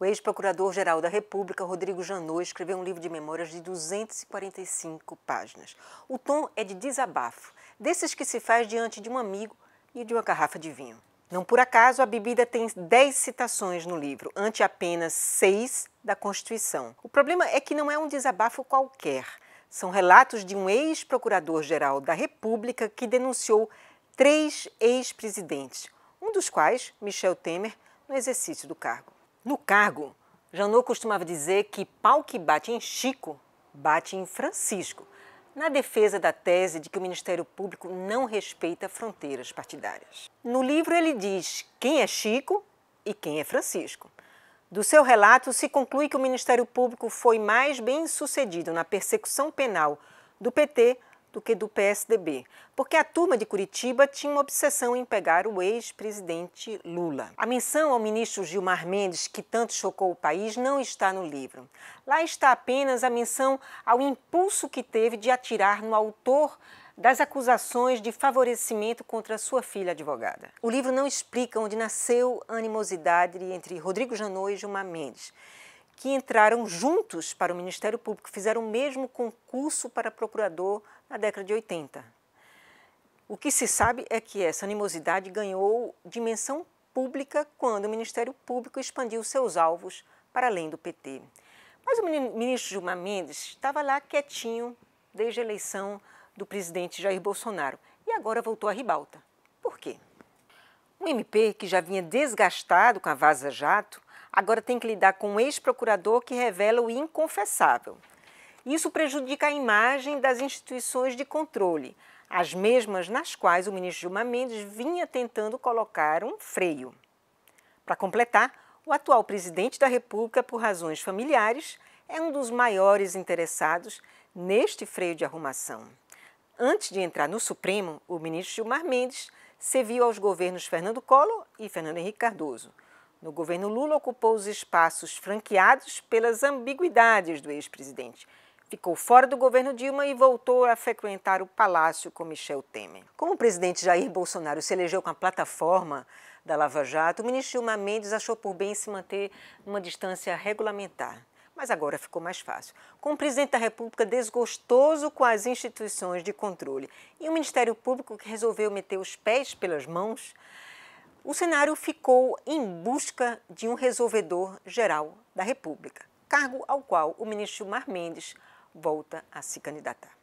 O ex-procurador-geral da República, Rodrigo Janot, escreveu um livro de memórias de 245 páginas. O tom é de desabafo, desses que se faz diante de um amigo e de uma garrafa de vinho. Não por acaso, a bebida tem 10 citações no livro, ante apenas 6 da Constituição. O problema é que não é um desabafo qualquer. São relatos de um ex-procurador-geral da República que denunciou três ex-presidentes, um dos quais, Michel Temer, no exercício do cargo. No cargo, Janot costumava dizer que pau que bate em Chico, bate em Francisco, na defesa da tese de que o Ministério Público não respeita fronteiras partidárias. No livro, ele diz quem é Chico e quem é Francisco. Do seu relato, se conclui que o Ministério Público foi mais bem sucedido na persecução penal do PT do que do PSDB, porque a turma de Curitiba tinha uma obsessão em pegar o ex-presidente Lula. A menção ao ministro Gilmar Mendes, que tanto chocou o país, não está no livro. Lá está apenas a menção ao impulso que teve de atirar no autor das acusações de favorecimento contra sua filha advogada. O livro não explica onde nasceu a animosidade entre Rodrigo Janot e Gilmar Mendes que entraram juntos para o Ministério Público, fizeram o mesmo concurso para procurador na década de 80. O que se sabe é que essa animosidade ganhou dimensão pública quando o Ministério Público expandiu seus alvos para além do PT. Mas o ministro Gilmar Mendes estava lá quietinho desde a eleição do presidente Jair Bolsonaro e agora voltou à ribalta. Por quê? Um MP que já vinha desgastado com a Vaza Jato agora tem que lidar com um ex-procurador que revela o inconfessável. Isso prejudica a imagem das instituições de controle, as mesmas nas quais o ministro Gilmar Mendes vinha tentando colocar um freio. Para completar, o atual presidente da República, por razões familiares, é um dos maiores interessados neste freio de arrumação. Antes de entrar no Supremo, o ministro Gilmar Mendes serviu aos governos Fernando Collor e Fernando Henrique Cardoso. No governo Lula, ocupou os espaços franqueados pelas ambiguidades do ex-presidente. Ficou fora do governo Dilma e voltou a frequentar o palácio com Michel Temer. Como o presidente Jair Bolsonaro se elegeu com a plataforma da Lava Jato, o ministro Gilmar Mendes achou por bem se manter numa distância regulamentar. Mas agora ficou mais fácil. Com o presidente da República desgostoso com as instituições de controle e o Ministério Público que resolveu meter os pés pelas mãos, o cenário ficou em busca de um resolvedor geral da República, cargo ao qual o ministro Mar Mendes volta a se candidatar.